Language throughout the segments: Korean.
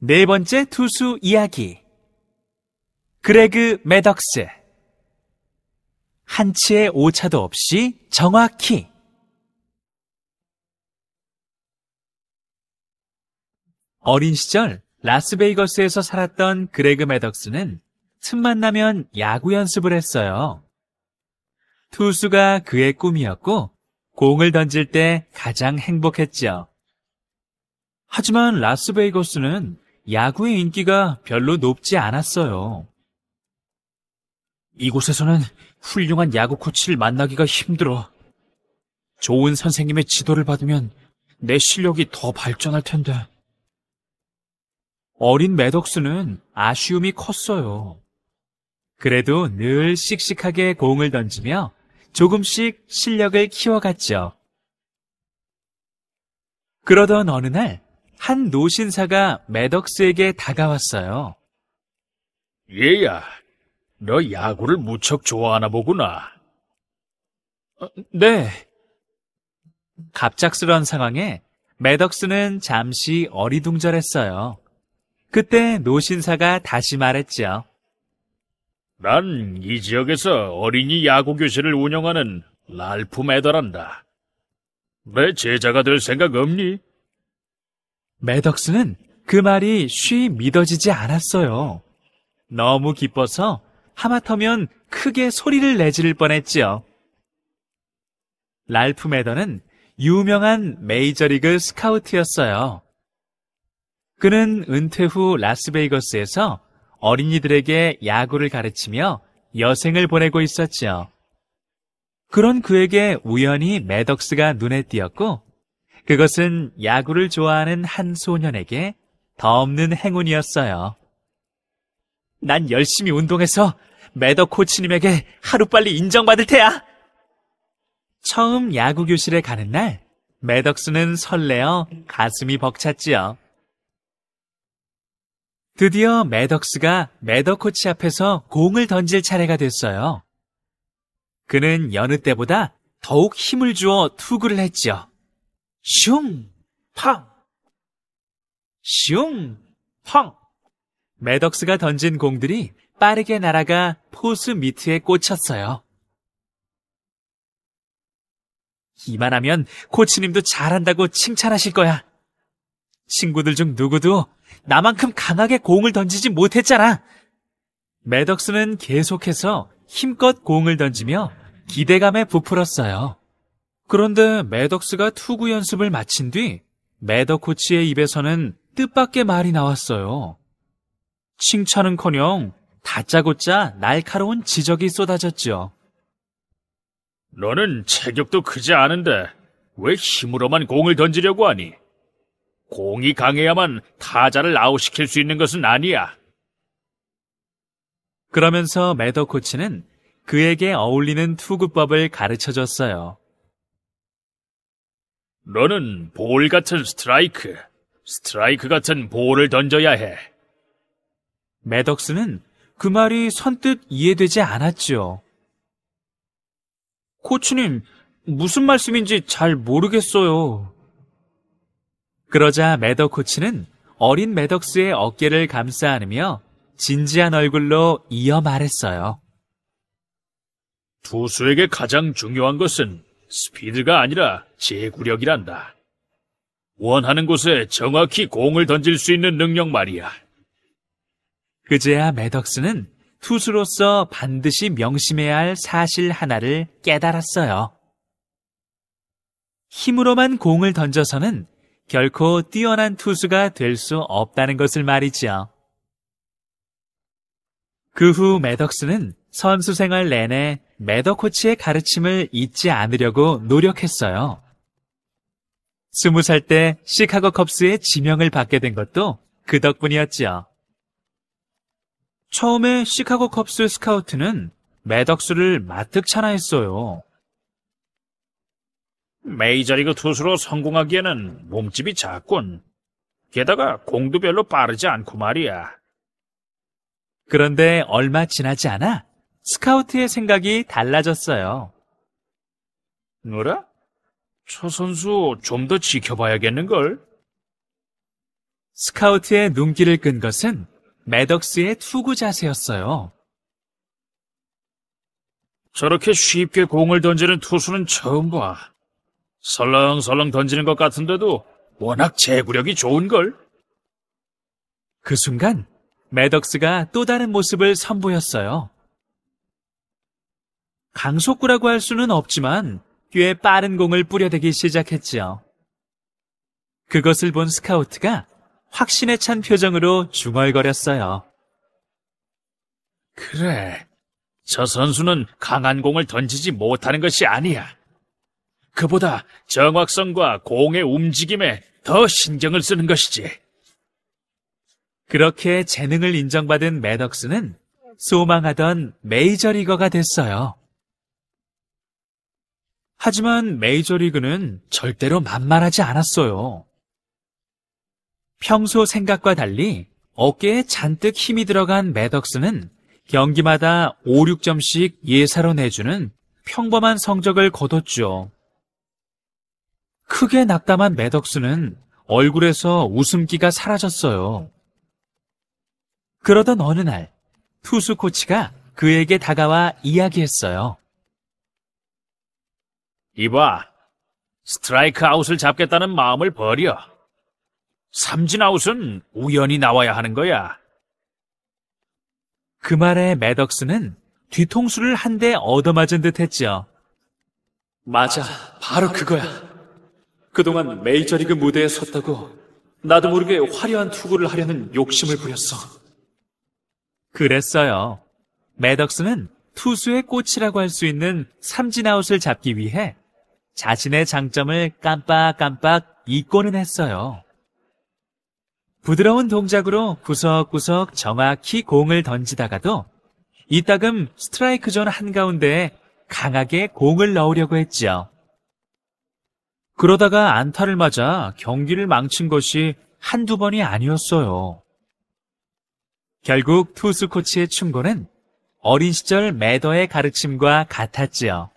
네 번째 투수 이야기. 그레그 매덕스. 한치의 오차도 없이 정확히. 어린 시절 라스베이거스에서 살았던 그레그 매덕스는 틈만 나면 야구 연습을 했어요. 투수가 그의 꿈이었고 공을 던질 때 가장 행복했죠. 하지만 라스베이거스는 야구의 인기가 별로 높지 않았어요. 이곳에서는 훌륭한 야구 코치를 만나기가 힘들어. 좋은 선생님의 지도를 받으면 내 실력이 더 발전할 텐데. 어린 매덕스는 아쉬움이 컸어요. 그래도 늘 씩씩하게 공을 던지며 조금씩 실력을 키워갔죠. 그러던 어느 날한 노신사가 매덕스에게 다가왔어요. 얘야, 너 야구를 무척 좋아하나 보구나. 어, 네. 갑작스런 상황에 매덕스는 잠시 어리둥절했어요. 그때 노신사가 다시 말했죠. 난 이 지역에서 어린이 야구 교실을 운영하는 랄프 매더란다. 내 제자가 될 생각 없니? 매덕스는 그 말이 쉬 믿어지지 않았어요. 너무 기뻐서 하마터면 크게 소리를 내지를 뻔했지요. 랄프 매더는 유명한 메이저리그 스카우트였어요. 그는 은퇴 후 라스베이거스에서 어린이들에게 야구를 가르치며 여생을 보내고 있었지요. 그런 그에게 우연히 매덕스가 눈에 띄었고 그것은 야구를 좋아하는 한 소년에게 더없는 행운이었어요. 난 열심히 운동해서 매더 코치님에게 하루빨리 인정받을 테야! 처음 야구 교실에 가는 날, 매덕스는 설레어 가슴이 벅찼지요. 드디어 매덕스가 매덕 코치 앞에서 공을 던질 차례가 됐어요. 그는 여느 때보다 더욱 힘을 주어 투구를 했지요. 슝, 팡! 슝, 팡! 매덕스가 던진 공들이 빠르게 날아가 포수 미트에 꽂혔어요. 이만하면 코치님도 잘한다고 칭찬하실 거야. 친구들 중 누구도 나만큼 강하게 공을 던지지 못했잖아. 매덕스는 계속해서 힘껏 공을 던지며 기대감에 부풀었어요. 그런데 매덕스가 투구 연습을 마친 뒤 매덕 코치의 입에서는 뜻밖의 말이 나왔어요. 칭찬은커녕 다짜고짜 날카로운 지적이 쏟아졌죠. 너는 체격도 크지 않은데 왜 힘으로만 공을 던지려고 하니? 공이 강해야만 타자를 아웃시킬 수 있는 것은 아니야. 그러면서 매덕 코치는 그에게 어울리는 투구법을 가르쳐 줬어요. 너는 볼 같은 스트라이크, 스트라이크 같은 볼을 던져야 해. 매덕스는 그 말이 선뜻 이해되지 않았지요. 코치님, 무슨 말씀인지 잘 모르겠어요. 그러자 매덕 코치는 어린 매덕스의 어깨를 감싸 안으며 진지한 얼굴로 이어 말했어요. 투수에게 가장 중요한 것은 스피드가 아니라 제구력이란다. 원하는 곳에 정확히 공을 던질 수 있는 능력 말이야. 그제야 매덕스는 투수로서 반드시 명심해야 할 사실 하나를 깨달았어요. 힘으로만 공을 던져서는 결코 뛰어난 투수가 될 수 없다는 것을 말이지요. 그 후 매덕스는 선수 생활 내내 매더 코치의 가르침을 잊지 않으려고 노력했어요. 스무 살 때 시카고 컵스의 지명을 받게 된 것도 그 덕분이었지요. 처음에 시카고 컵스 스카우트는 매덕수를 마뜩 찬화했어요 메이저리그 투수로 성공하기에는 몸집이 작군. 게다가 공도 별로 빠르지 않고 말이야. 그런데 얼마 지나지 않아 스카우트의 생각이 달라졌어요. 뭐라? 저 선수 좀 더 지켜봐야겠는걸? 스카우트의 눈길을 끈 것은 매덕스의 투구 자세였어요. 저렇게 쉽게 공을 던지는 투수는 처음 봐. 설렁설렁 던지는 것 같은데도 워낙 제구력이 좋은걸? 그 순간 매덕스가 또 다른 모습을 선보였어요. 강속구라고 할 수는 없지만 꽤 빠른 공을 뿌려대기 시작했지요. 그것을 본 스카우트가 확신에 찬 표정으로 중얼거렸어요. 그래, 저 선수는 강한 공을 던지지 못하는 것이 아니야. 그보다 정확성과 공의 움직임에 더 신경을 쓰는 것이지. 그렇게 재능을 인정받은 매덕스는 소망하던 메이저리거가 됐어요. 하지만 메이저리그는 절대로 만만하지 않았어요. 평소 생각과 달리 어깨에 잔뜩 힘이 들어간 매덕스는 경기마다 5, 6점씩 예사로 내주는 평범한 성적을 거뒀죠. 크게 낙담한 매덕스는 얼굴에서 웃음기가 사라졌어요. 그러던 어느 날 투수 코치가 그에게 다가와 이야기했어요. 이봐, 스트라이크 아웃을 잡겠다는 마음을 버려. 삼진 아웃은 우연히 나와야 하는 거야. 그 말에 매덕스는 뒤통수를 한 대 얻어맞은 듯 했죠. 맞아, 바로 그거야. 그동안 메이저리그 무대에 섰다고 나도 모르게 화려한 투구를 하려는 욕심을 부렸어. 그랬어요. 매덕스는 투수의 꽃이라고 할 수 있는 삼진아웃을 잡기 위해 자신의 장점을 깜빡깜빡 잊고는 했어요. 부드러운 동작으로 구석구석 정확히 공을 던지다가도 이따금 스트라이크 존 한가운데에 강하게 공을 넣으려고 했지요. 그러다가 안타를 맞아 경기를 망친 것이 한두 번이 아니었어요. 결국 투수 코치의 충고는 어린 시절 매더의 가르침과 같았지요.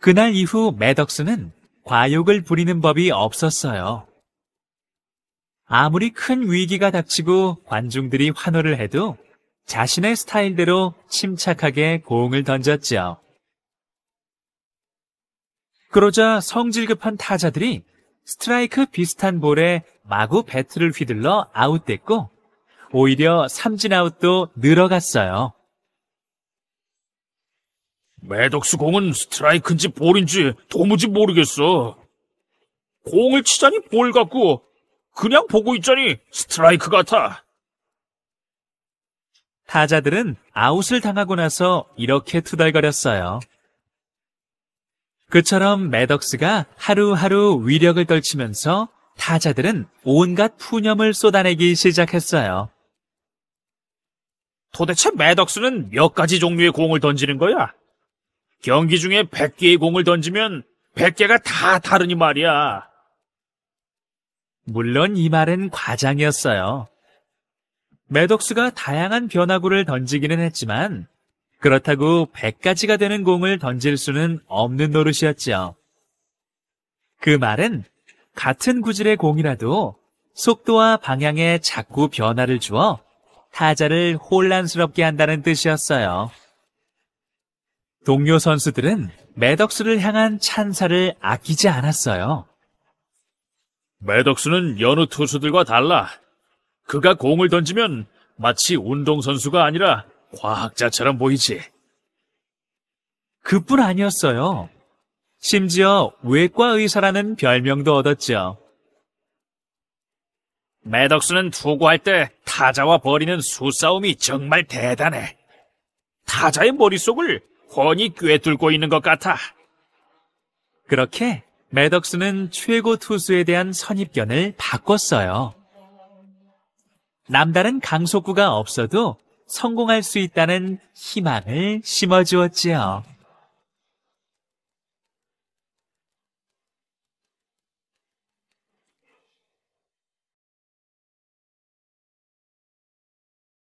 그날 이후 매덕스는 과욕을 부리는 법이 없었어요. 아무리 큰 위기가 닥치고 관중들이 환호를 해도 자신의 스타일대로 침착하게 공을 던졌지요. 그러자 성질급한 타자들이 스트라이크 비슷한 볼에 마구 배트를 휘둘러 아웃됐고 오히려 삼진 아웃도 늘어갔어요. 매덕스 공은 스트라이크인지 볼인지 도무지 모르겠어. 공을 치자니 볼 같고 그냥 보고 있자니 스트라이크 같아. 타자들은 아웃을 당하고 나서 이렇게 투덜거렸어요. 그처럼 매덕스가 하루하루 위력을 떨치면서 타자들은 온갖 푸념을 쏟아내기 시작했어요. 도대체 매덕스는 몇 가지 종류의 공을 던지는 거야? 경기 중에 100개의 공을 던지면 100개가 다 다르니 말이야. 물론 이 말은 과장이었어요. 매덕스가 다양한 변화구를 던지기는 했지만 그렇다고 100가지가 되는 공을 던질 수는 없는 노릇이었지요. 그 말은 같은 구질의 공이라도 속도와 방향에 자꾸 변화를 주어 타자를 혼란스럽게 한다는 뜻이었어요. 동료 선수들은 매덕스를 향한 찬사를 아끼지 않았어요. 매덕스는 여느 투수들과 달라. 그가 공을 던지면 마치 운동선수가 아니라 과학자처럼 보이지. 그뿐 아니었어요. 심지어 외과 의사라는 별명도 얻었죠. 매덕스는 투구할 때 타자와 벌이는 수싸움이 정말 대단해. 타자의 머릿속을 권히 꿰뚫고 있는 것 같아. 그렇게 매덕스는 최고 투수에 대한 선입견을 바꿨어요. 남다른 강속구가 없어도 성공할 수 있다는 희망을 심어주었지요.